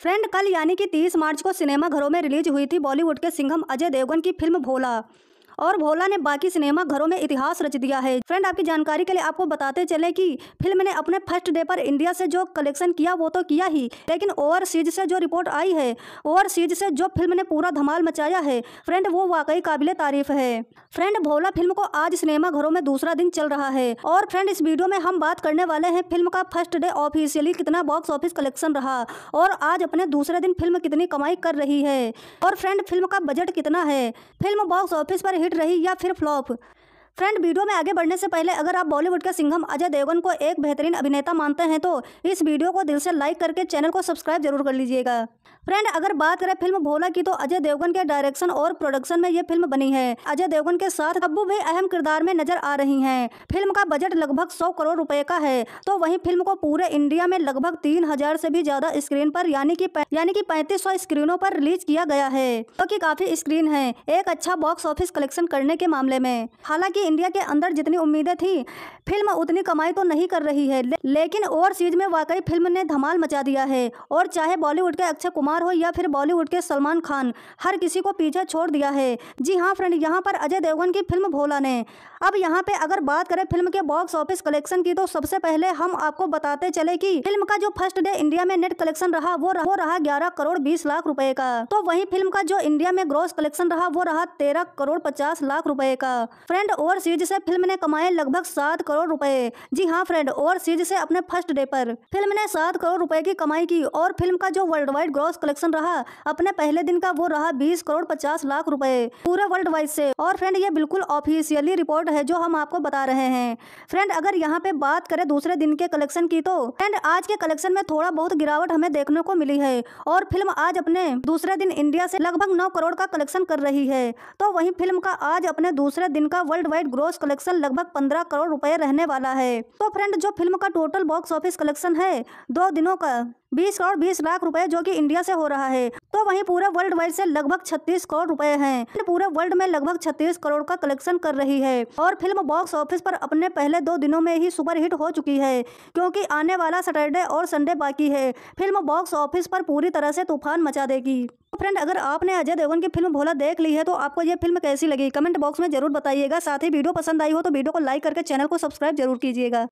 friend कल यानी कि 30 मार्च को सिनेमा घरों में रिलीज हुई थी बॉलीवुड के सिंघम अजय देवगन की फिल्म भोला और भोला ने बाकी सिनेमा घरों में इतिहास रच दिया है फ्रेंड आपकी जानकारी के लिए आपको बताते चले की फिल्म ने अपने फर्स्ट डे पर इंडिया से जो कलेक्शन किया वो तो किया ही लेकिन ओवरसीज से जो रिपोर्ट आई है ओवरसीज से जो फिल्म ने पूरा धमाल मचाया है फ्रेंड वो वाकई काबिल तारीफ है फ्रेंड भोला फिल्म को आज सिनेमा घरों में दूसरा दिन चल रहा है और फ्रेंड इस वीडियो में हम बात करने वाले हैं फिल्म का फर्स्ट डे ऑफिशियली कितना बॉक्स ऑफिस कलेक्शन रहा और आज अपने दूसरे दिन फिल्म कितनी कमाई कर रही है और फ्रेंड फिल्म का बजट कितना है फिल्म बॉक्स ऑफिस पर हिट हिट रही या फिर फ्लॉप फ्रेंड वीडियो में आगे बढ़ने से पहले अगर आप बॉलीवुड के सिंघम अजय देवगन को एक बेहतरीन अभिनेता मानते हैं तो इस वीडियो को दिल से लाइक करके चैनल को सब्सक्राइब जरूर कर लीजिएगा फ्रेंड अगर बात करें फिल्म भोला की तो अजय देवगन के डायरेक्शन और प्रोडक्शन में ये फिल्म बनी है अजय देवगन के साथ अब्बू भी अहम किरदार में नजर आ रही हैं फिल्म का बजट लगभग 100 करोड़ रुपए का है तो वहीं फिल्म को पूरे इंडिया में लगभग तीन हजार से भी ज्यादा स्क्रीन पर यानी कि यानी कि पैंतीस सौ स्क्रीनों पर रिलीज किया गया है जो तो काफी स्क्रीन है एक अच्छा बॉक्स ऑफिस कलेक्शन करने के मामले में हालांकि इंडिया के अंदर जितनी उम्मीदें थी फिल्म उतनी कमाई तो नहीं कर रही है लेकिन लेकिन ओवरसीज में वाकई फिल्म ने धमाल मचा दिया है और चाहे बॉलीवुड के अक्षय कुमार हो या फिर बॉलीवुड के सलमान खान हर किसी को पीछे छोड़ दिया है जी हाँ फ्रेंड यहाँ पर अजय देवगन की फिल्म भोला ने अब यहाँ पे अगर बात करें फिल्म के बॉक्स ऑफिस कलेक्शन की तो सबसे पहले हम आपको बताते चले कि फिल्म का जो फर्स्ट डे इंडिया में नेट कलेक्शन रहा वो रहा, रहा ग्यारह करोड़ बीस लाख रुपए का तो वही फिल्म का जो इंडिया में ग्रोस कलेक्शन रहा वो रहा तेरह करोड़ पचास लाख रुपए का फ्रेंड और और सीरीज से फिल्म ने कमाए लगभग सात करोड़ रुपए जी हाँ फ्रेंड और सीरीज से अपने फर्स्ट डे पर फिल्म ने सात करोड़ रुपए की कमाई की और फिल्म का जो वर्ल्ड वाइड ग्रॉस कलेक्शन रहा अपने पहले दिन का वो रहा बीस करोड़ पचास लाख रूपए पूरे वर्ल्ड वाइड से और फ्रेंड ये बिल्कुल ऑफिशियली रिपोर्ट है जो हम आपको बता रहे हैं फ्रेंड अगर यहाँ पे बात करें दूसरे दिन के कलेक्शन की तो फ्रेंड आज के कलेक्शन में थोड़ा बहुत गिरावट हमें देखने को मिली है और फिल्म आज अपने दूसरे दिन इंडिया से लगभग नौ करोड़ का कलेक्शन कर रही है तो वही फिल्म का आज अपने दूसरे दिन का वर्ल्ड वाइड ग्रोस कलेक्शन लगभग पंद्रह करोड़ रुपए रहने वाला है तो फ्रेंड जो फिल्म का टोटल बॉक्स ऑफिस कलेक्शन है दो दिनों का बीस करोड़ बीस लाख रुपए जो कि इंडिया से हो रहा है तो वहीं पूरे वर्ल्ड वाइड से लगभग छत्तीस करोड़ रुपए हैं पूरे वर्ल्ड में लगभग छत्तीस करोड़ का कलेक्शन कर रही है और फिल्म बॉक्स ऑफिस पर अपने पहले दो दिनों में ही सुपर हिट हो चुकी है क्योंकि आने वाला सैटरडे और संडे बाकी है फिल्म बॉक्स ऑफिस पर पूरी तरह से तूफान मचा देगी फ्रेंड अगर आपने अजय देवगन की फिल्म भोला देख ली है तो आपको यह फिल्म कैसी लगी कमेंट बॉक्स में जरूर बताइएगा साथ ही वीडियो पसंद आई हो तो वीडियो को लाइक करके चैनल को सब्सक्राइब जरूर कीजिएगा